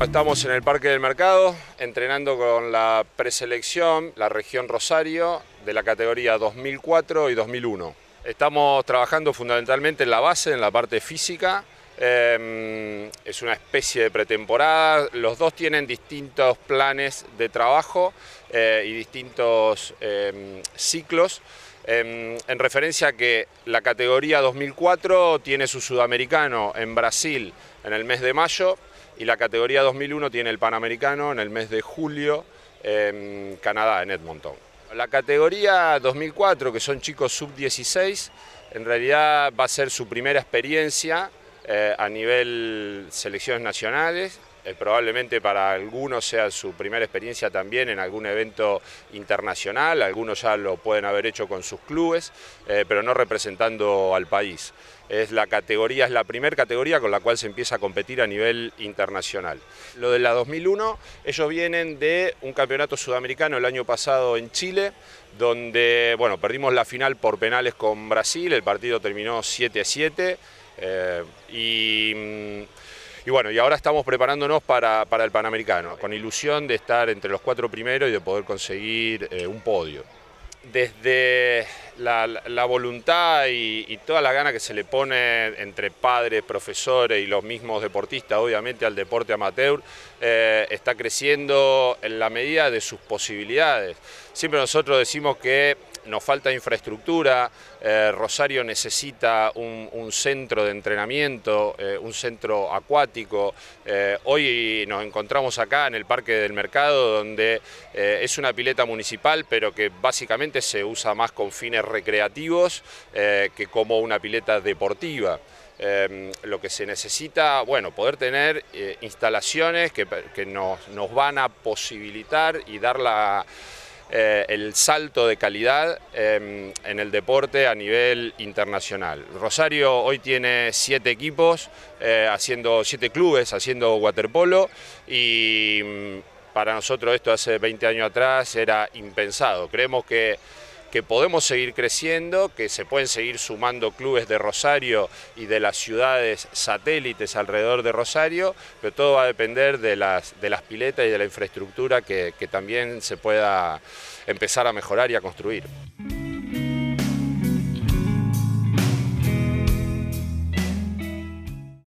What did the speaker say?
Estamos en el Parque del Mercado entrenando con la preselección, la región Rosario, de la categoría 2004 y 2001. Estamos trabajando fundamentalmente en la base, en la parte física. Em, es una especie de pretemporada. Los dos tienen distintos planes de trabajo eh, y distintos em, ciclos. Em, en referencia a que la categoría 2004 tiene su sudamericano en Brasil en el mes de mayo y la categoría 2001 tiene el Panamericano en el mes de julio en Canadá, en Edmonton. La categoría 2004, que son chicos sub-16, en realidad va a ser su primera experiencia eh, a nivel selecciones nacionales eh, probablemente para algunos sea su primera experiencia también en algún evento internacional, algunos ya lo pueden haber hecho con sus clubes, eh, pero no representando al país. Es la categoría, es la primera categoría con la cual se empieza a competir a nivel internacional. Lo de la 2001, ellos vienen de un campeonato sudamericano el año pasado en Chile, donde bueno, perdimos la final por penales con Brasil, el partido terminó 7 7 eh, y mm, y bueno, y ahora estamos preparándonos para, el Panamericano, con ilusión de estar entre los cuatro primeros y de poder conseguir eh, un podio. Desde la, voluntad y, toda la gana que se le pone entre padres, profesores y los mismos deportistas, obviamente, al deporte amateur, eh, está creciendo en la medida de sus posibilidades. Siempre nosotros decimos que nos falta infraestructura, eh, Rosario necesita un, centro de entrenamiento, eh, un centro acuático. hoy nos encontramos acá en el Parque del Mercado, donde es una pileta municipal, pero que básicamente se usa más con fines recreativos eh, que como una pileta deportiva. Em, lo que se necesita, bueno, poder tener eh, instalaciones que, nos, nos, van a posibilitar y dar la, eh, el salto de calidad em, en el deporte a nivel internacional. Rosario hoy tiene siete equipos, haciendo siete clubes, haciendo waterpolo y mm, para nosotros esto hace 20 años atrás era impensado. Creemos que que podemos seguir creciendo, que se pueden seguir sumando clubes de Rosario y de las ciudades satélites alrededor de Rosario, pero todo va a depender de las, de las piletas y de la infraestructura que, que también se pueda empezar a mejorar y a construir.